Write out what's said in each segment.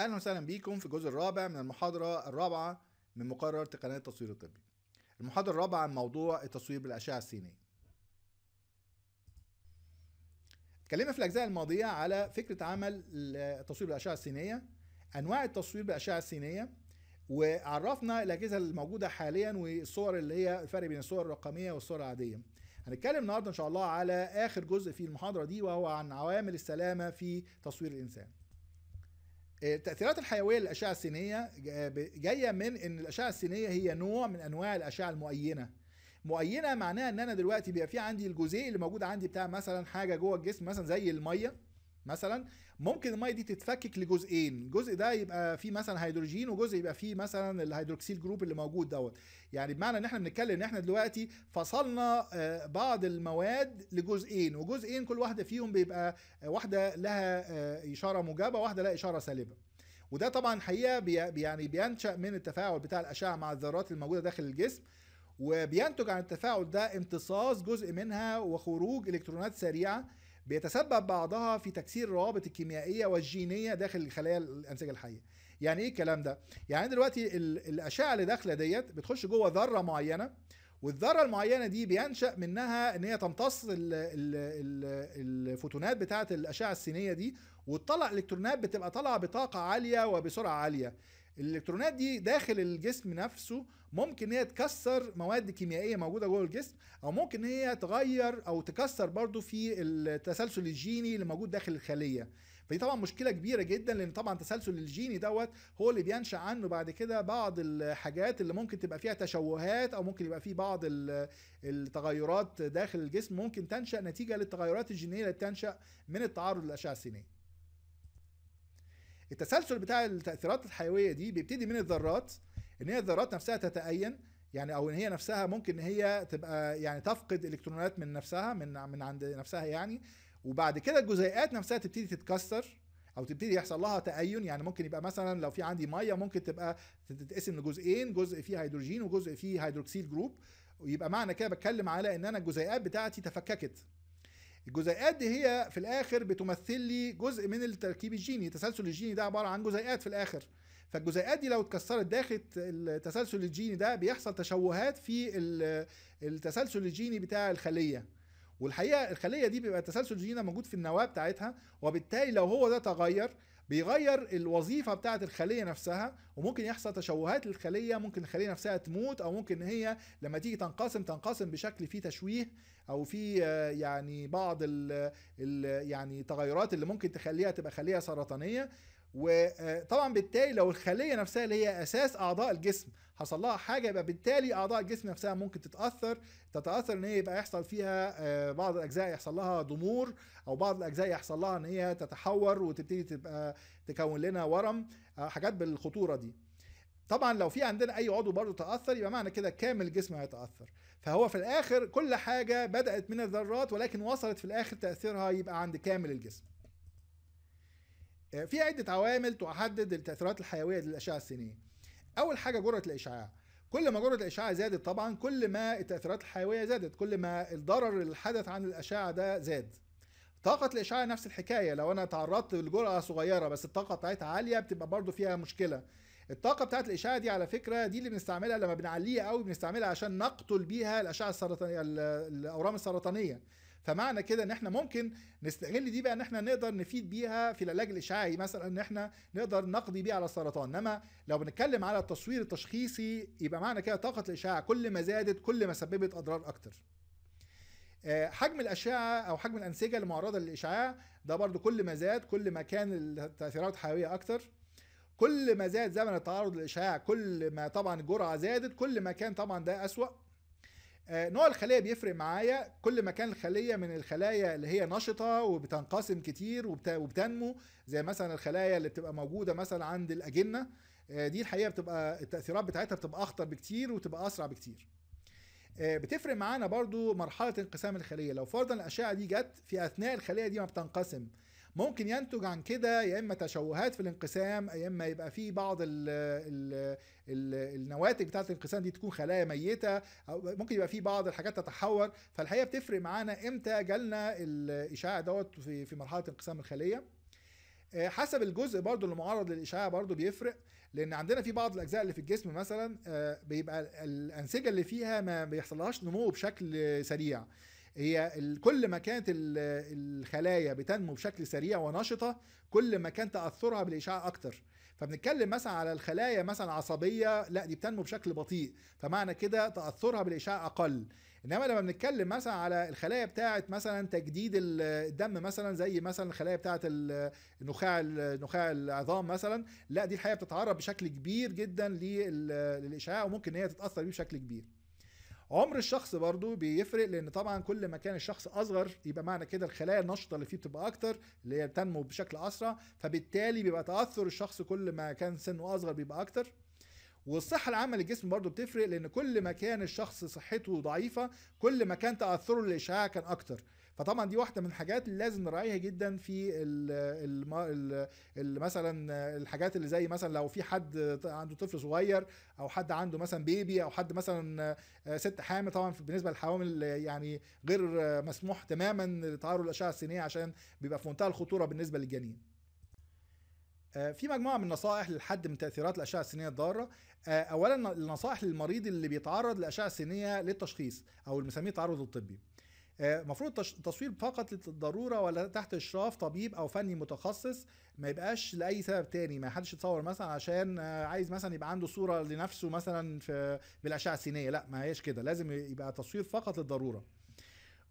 اهلا وسهلا بيكم في الجزء الرابع من المحاضره الرابعه من مقرر تقنيه التصوير الطبي. المحاضره الرابعه عن موضوع التصوير بالاشعه السينيه. اتكلمنا في الاجزاء الماضيه على فكره عمل التصوير بالاشعه السينيه، انواع التصوير بالاشعه السينيه، وعرفنا الاجهزه الموجوده حاليا والصور اللي هي الفرق بين الصور الرقميه والصور العاديه. هنتكلم النهارده ان شاء الله على اخر جزء في المحاضره دي وهو عن عوامل السلامه في تصوير الانسان. آه، التأثيرات الحيوية للأشعة السينية آه، جاية من إن الأشعة السينية هي نوع من أنواع الأشعة المؤينة مؤينة معناها إن أنا دلوقتي بيبقى في عندي الجزيء اللي موجود عندي بتاع مثلا حاجة جوه الجسم مثلا زي المية مثلا ممكن الميه دي تتفكك لجزئين الجزء ده يبقى فيه مثلا هيدروجين وجزء يبقى فيه مثلا الهيدروكسيل جروب اللي موجود دوت يعني بمعنى ان احنا بنتكلم ان احنا دلوقتي فصلنا آه، بعض المواد لجزئين وجزئين كل واحده فيهم بيبقى آه، واحده لها آه، اشاره موجبه واحده لها اشاره سالبه وده طبعا حقيقه بي يعني بينشا من التفاعل بتاع الاشعه مع الذرات الموجوده داخل الجسم وبينتج عن التفاعل ده امتصاص جزء منها وخروج الكترونات سريعه بيتسبب بعضها في تكسير الروابط الكيميائيه والجينيه داخل الخلايا الانسجه الحيه يعني ايه الكلام ده يعني إيه دلوقتي الاشعه اللي داخله ديت بتخش جوه ذره معينه والذره المعينه دي بينشا منها ان هي تمتص الفوتونات بتاعه الاشعه السينيه دي وتطلع الكترونات بتبقى طالعه بطاقه عاليه وبسرعه عاليه الالكترونات دي داخل الجسم نفسه ممكن هي تكسر مواد كيميائيه موجوده جوه الجسم او ممكن هي تغير او تكسر برضو في التسلسل الجيني اللي موجود داخل الخليه فدي طبعا مشكله كبيره جدا لان طبعا التسلسل الجيني دوت هو اللي بينشا عنه بعد كده بعض الحاجات اللي ممكن تبقى فيها تشوهات او ممكن يبقى فيه بعض التغيرات داخل الجسم ممكن تنشا نتيجه للتغيرات الجينيه اللي بتنشا من التعرض للاشعه السينيه التسلسل بتاع التاثيرات الحيويه دي بيبتدي من الذرات ان هي الذرات نفسها تتأين يعني او ان هي نفسها ممكن ان هي تبقى يعني تفقد الكترونات من نفسها من من عند نفسها يعني وبعد كده الجزيئات نفسها تبتدي تتكسر او تبتدي يحصل لها تأين يعني ممكن يبقى مثلا لو في عندي ميه ممكن تبقى تتقسم لجزئين جزء فيه هيدروجين وجزء فيه هيدروكسيل جروب ويبقى معنى كده بتكلم على ان انا الجزيئات بتاعتي تفككت الجزيئات دي هي في الاخر بتمثل لي جزء من التركيب الجيني التسلسل الجيني ده عباره عن جزيئات في الاخر فالجزيئات دي لو اتكسرت داخل التسلسل الجيني ده بيحصل تشوهات في التسلسل الجيني بتاع الخليه والحقيقه الخليه دي بيبقى التسلسل الجيني موجود في النواه بتاعتها وبالتالي لو هو ده تغير بيغير الوظيفه بتاعه الخليه نفسها وممكن يحصل تشوهات للخليه ممكن الخليه نفسها تموت او ممكن هي لما تيجي تنقسم تنقسم بشكل فيه تشويه او فيه آه، يعني بعض ال ال يعني تغيرات اللي ممكن تخليها تبقى خليه سرطانيه وطبعا بالتالي لو الخليه نفسها اللي هي اساس اعضاء الجسم حصل لها حاجه يبقى بالتالي اعضاء الجسم نفسها ممكن تتاثر تتاثر ان هي يبقى يحصل فيها آه، بعض الاجزاء يحصل لها ضمور او بعض الاجزاء يحصل لها ان هي تتحور وتبتدي تبقى تكون لنا ورم آه، حاجات بالخطوره دي طبعا لو في عندنا اي عضو برضه تاثر يبقى معنى كده كامل الجسم هيتاثر فهو في الاخر كل حاجه بدات من الذرات ولكن وصلت في الاخر تاثيرها يبقى عند كامل الجسم في عده عوامل تحدد التاثيرات الحيويه للاشعه السينيه اول حاجه جرعه الاشعاع كل ما جرعه الاشعاع زادت طبعا كل ما التاثيرات الحيويه زادت كل ما الضرر اللي حدث عن الاشعه ده زاد طاقة الإشعاع نفس الحكاية لو أنا تعرضت لجرعة صغيرة بس الطاقة بتاعتها عالية بتبقى برضو فيها مشكلة الطاقة بتاعت الإشعاع دي على فكرة دي اللي بنستعملها لما بنعليها قوي بنستعملها عشان نقتل بيها الأشعة السرطانية الأورام السرطانية فمعنى كده ان احنا ممكن نستغل دي بقى ان احنا نقدر نفيد بيها في العلاج الاشعاعي مثلا ان احنا نقدر نقضي بيه على السرطان انما لو بنتكلم على التصوير التشخيصي يبقى معنى كده طاقه الاشعاع كل ما زادت كل ما سببت اضرار اكتر آه، حجم الأشعة أو حجم الأنسجة المعرضة للإشعاع ده برضو كل ما زاد كل ما كان التأثيرات حيوية أكتر كل ما زاد زمن التعرض للإشعاع كل ما طبعا الجرعة زادت كل ما كان طبعا ده أسوأ آه، نوع الخليه بيفرق معايا كل ما كان الخليه من الخلايا اللي هي نشطه وبتنقسم كتير وبتنمو زي مثلا الخلايا اللي بتبقى موجوده مثلا عند الاجنه آه، دي الحقيقه بتبقى التاثيرات بتاعتها بتبقى اخطر بكتير وتبقى اسرع بكتير آه، بتفرق معانا برضو مرحله انقسام الخليه لو فرضا الاشعه دي جت في اثناء الخليه دي ما بتنقسم ممكن ينتج عن كده يا اما تشوهات في الانقسام يا اما يبقى في بعض ال ال ال النواتج بتاعه الانقسام دي تكون خلايا ميته أو ممكن يبقى في بعض الحاجات تتحور فالحقيقه بتفرق معانا امتى جالنا الاشعاع دوت في في مرحله انقسام الخليه آه، حسب الجزء برضو اللي معرض للاشعاع برضو بيفرق لان عندنا في بعض الاجزاء اللي في الجسم مثلا آه، بيبقى الانسجه اللي فيها ما بيحصلهاش نمو بشكل سريع هي كل ما كانت الخلايا بتنمو بشكل سريع ونشطه كل ما كان تاثرها بالاشعاع اكتر فبنتكلم مثلا على الخلايا مثلا عصبيه لا دي بتنمو بشكل بطيء فمعنى كده تاثرها بالاشعاع اقل انما لما بنتكلم مثلا على الخلايا بتاعه مثلا تجديد الدم مثلا زي مثلا الخلايا بتاعه النخاع نخاع العظام مثلا لا دي الحقيقه بتتعرض بشكل كبير جدا للاشعاع وممكن ان هي تتاثر بيه بشكل كبير عمر الشخص برضو بيفرق لان طبعا كل ما كان الشخص اصغر يبقى معنى كده الخلايا النشطه اللي فيه بتبقى اكتر اللي هي بتنمو بشكل اسرع فبالتالي بيبقى تاثر الشخص كل ما كان سنه اصغر بيبقى اكتر والصحة العامة للجسم برضه بتفرق لأن كل ما كان الشخص صحته ضعيفة كل ما كان تأثره للإشعاع كان أكتر فطبعا دي واحده من الحاجات اللي لازم نراعيها جدا في ال ال الـ الـ مثلا الحاجات اللي زي مثلا لو في حد عنده طفل صغير او حد عنده مثلا بيبي او حد مثلا آه، ست حامل طبعا بالنسبه للحوامل يعني غير مسموح تماما تعرض الاشعه السينيه عشان بيبقى في منتهى الخطوره بالنسبه للجنين آه، في مجموعة من النصائح للحد من تأثيرات الأشعة السينية الضارة آه، أولا النصائح للمريض اللي بيتعرض لأشعة السينيه للتشخيص أو اللي بنسميه التعرض الطبي المفروض آه، التصوير فقط للضروره ولا تحت اشراف طبيب او فني متخصص ما يبقاش لاي سبب تاني ما حدش يتصور مثلا عشان آه، عايز مثلا يبقى عنده صوره لنفسه مثلا في بالاشعه السينيه لا ما هيش كده لازم يبقى تصوير فقط للضروره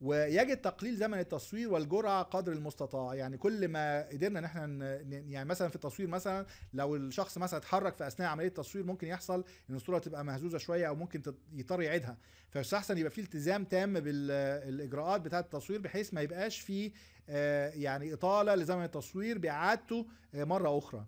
ويجد تقليل زمن التصوير والجرعه قدر المستطاع يعني كل ما قدرنا ان احنا يعني مثلا في التصوير مثلا لو الشخص مثلا اتحرك في اثناء عمليه التصوير ممكن يحصل ان الصوره تبقى مهزوزه شويه او ممكن يضطر يعيدها فاحسن يبقى في التزام تام بالاجراءات بتاعه التصوير بحيث ما يبقاش في آه، يعني اطاله لزمن التصوير باعادته آه، مره اخرى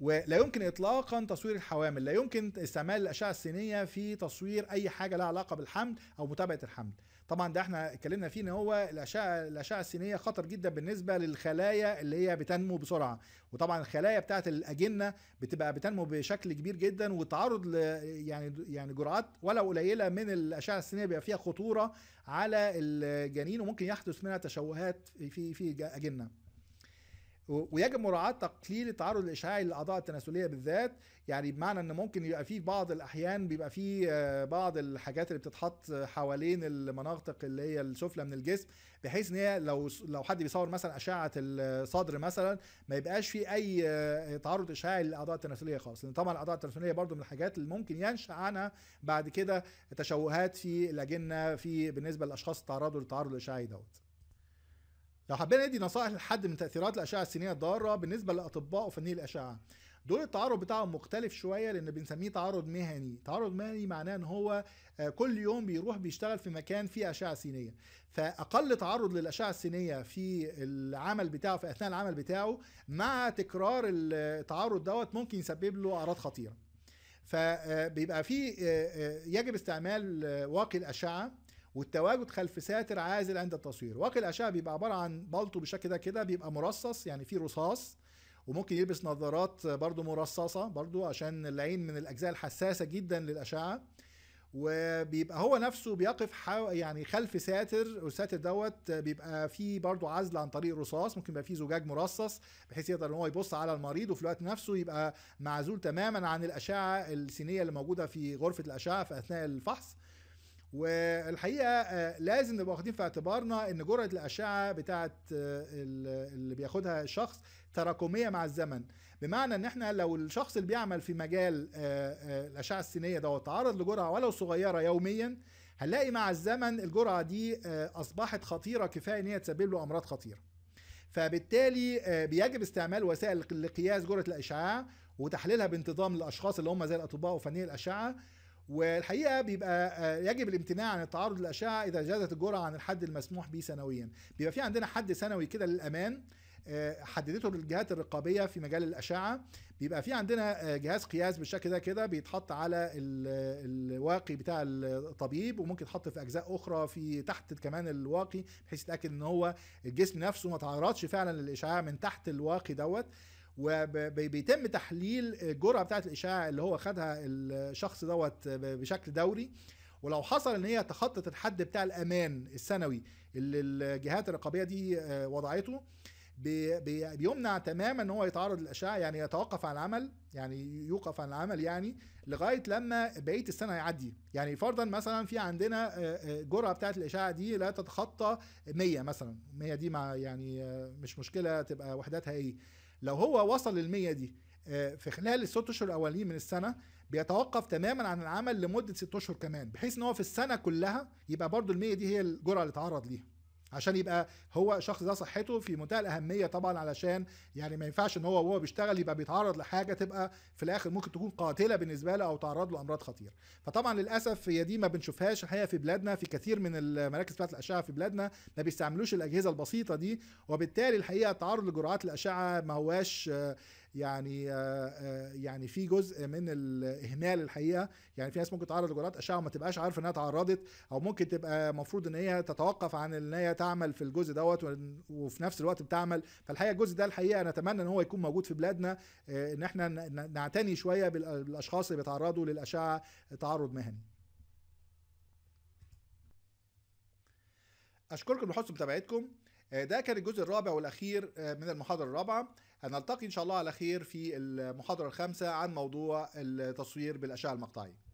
ولا يمكن اطلاقا تصوير الحوامل لا يمكن استعمال الاشعه السينيه في تصوير اي حاجه لها علاقه بالحمل او متابعه الحمل طبعا ده احنا اتكلمنا فيه ان هو الاشعه الاشعه السينيه خطر جدا بالنسبه للخلايا اللي هي بتنمو بسرعه وطبعا الخلايا بتاعه الاجنه بتبقى بتنمو بشكل كبير جدا والتعرض ل يعني يعني جرعات ولو قليله من الاشعه السينيه بيبقى فيها خطوره على الجنين وممكن يحدث منها تشوهات في في اجنه ويجب مراعاة تقليل التعرض الإشعاعي للأعضاء التناسلية بالذات يعني بمعنى إن ممكن يبقى في بعض الأحيان بيبقى في آه، بعض الحاجات اللي بتتحط حوالين المناطق اللي هي السفلى من الجسم بحيث إن هي لو لو حد بيصور مثلا أشعة الصدر مثلا ما يبقاش في أي آه، تعرض إشعاعي للأعضاء التناسلية خالص لأن طبعا الأعضاء التناسلية برضو من الحاجات اللي ممكن ينشأ عنها بعد كده تشوهات في الأجنة في بالنسبة للأشخاص تعرضوا للتعرض الإشعاعي دوت لو حبينا ندي نصائح لحد من تاثيرات الاشعه السينيه الضاره بالنسبه للاطباء وفنيي الاشعه دول التعرض بتاعهم مختلف شويه لان بنسميه تعرض مهني تعرض مهني معناه ان هو آه، كل يوم بيروح بيشتغل في مكان فيه اشعه سينيه فاقل تعرض للاشعه السينيه في العمل بتاعه في اثناء العمل بتاعه مع تكرار التعرض دوت ممكن يسبب له اعراض خطيره فبيبقى آه، في آه، يجب استعمال واقي الاشعه والتواجد خلف ساتر عازل عند التصوير واقي الاشعه بيبقى عباره عن بلطو بالشكل ده كده بيبقى مرصص يعني فيه رصاص وممكن يلبس نظارات برضو مرصصه برضو عشان العين من الاجزاء الحساسه جدا للاشعه وبيبقى هو نفسه بيقف حو يعني خلف ساتر والساتر دوت بيبقى فيه برضو عزل عن طريق الرصاص ممكن يبقى فيه زجاج مرصص بحيث يقدر ان هو يبص على المريض وفي الوقت نفسه يبقى معزول تماما عن الاشعه السينيه اللي موجوده في غرفه الاشعه في اثناء الفحص والحقيقه آه، لازم نبقى واخدين في اعتبارنا ان جرعه الاشعه بتاعه آه، اللي بياخدها الشخص تراكميه مع الزمن بمعنى ان احنا لو الشخص اللي بيعمل في مجال آه، الاشعه السينيه ده تعرض لجرعه ولو صغيره يوميا هنلاقي مع الزمن الجرعه دي اصبحت خطيره كفايه ان هي تسبب له امراض خطيره فبالتالي بيجب استعمال وسائل لقياس جرعه الاشعاع وتحليلها بانتظام للاشخاص اللي هم زي الاطباء وفنيي الاشعه والحقيقه بيبقى آه، يجب الامتناع عن التعرض للاشعه اذا زادت الجرعه عن الحد المسموح به سنويا بيبقى في عندنا حد سنوي كده للامان آه، حددته الجهات الرقابيه في مجال الاشعه بيبقى في عندنا آه، جهاز قياس بالشكل ده كده بيتحط على الواقي بتاع الطبيب وممكن يتحط في اجزاء اخرى في تحت كمان الواقي بحيث يتاكد ان هو الجسم نفسه ما تعرضش فعلا للاشعاع من تحت الواقي دوت وبيتم تحليل الجرعه بتاعه الاشعاع اللي هو خدها الشخص دوت بشكل دوري ولو حصل ان هي تخطت الحد بتاع الامان السنوي اللي الجهات الرقابيه دي آه، وضعته بيمنع تماما ان هو يتعرض للاشعه يعني يتوقف عن العمل يعني يوقف عن العمل يعني لغايه لما بقيه السنه هيعدي يعني فرضا مثلا في عندنا الجرعه آه، آه، بتاعه الاشعه دي لا تتخطى 100 مثلا 100 دي مع يعني مش مشكله تبقى وحداتها ايه لو هو وصل للمية دي آه، في خلال الست اشهر الاولين من السنه بيتوقف تماما عن العمل لمده ست اشهر كمان بحيث ان هو في السنه كلها يبقى برضو المية دي هي الجرعه اللي اتعرض ليها عشان يبقى هو شخص ده صحته في منتهى الاهميه طبعا علشان يعني ما ينفعش ان هو وهو بيشتغل يبقى بيتعرض لحاجه تبقى في الاخر ممكن تكون قاتله بالنسبه له او تعرض له امراض خطيره فطبعا للاسف هي دي ما بنشوفهاش الحقيقه في بلادنا في كثير من المراكز بتاعه الاشعه في بلادنا ما بيستعملوش الاجهزه البسيطه دي وبالتالي الحقيقه التعرض لجرعات الاشعه ما هواش يعني آه، آه، يعني في جزء من الاهمال الحقيقه يعني في ناس ممكن تعرض لجرعات اشعه وما تبقاش عارفه انها تعرضت او ممكن تبقى المفروض ان هي تتوقف عن ان هي تعمل في الجزء دوت وفي نفس الوقت بتعمل فالحقيقه الجزء ده الحقيقه نتمنى ان هو يكون موجود في بلادنا آه، ان احنا نعتني شويه بالاشخاص اللي بيتعرضوا للاشعه تعرض مهني اشكركم لحسن متابعتكم آه، ده كان الجزء الرابع والاخير آه، من المحاضره الرابعه هنلتقي ان شاء الله على خير في المحاضره الخامسه عن موضوع التصوير بالاشعه المقطعيه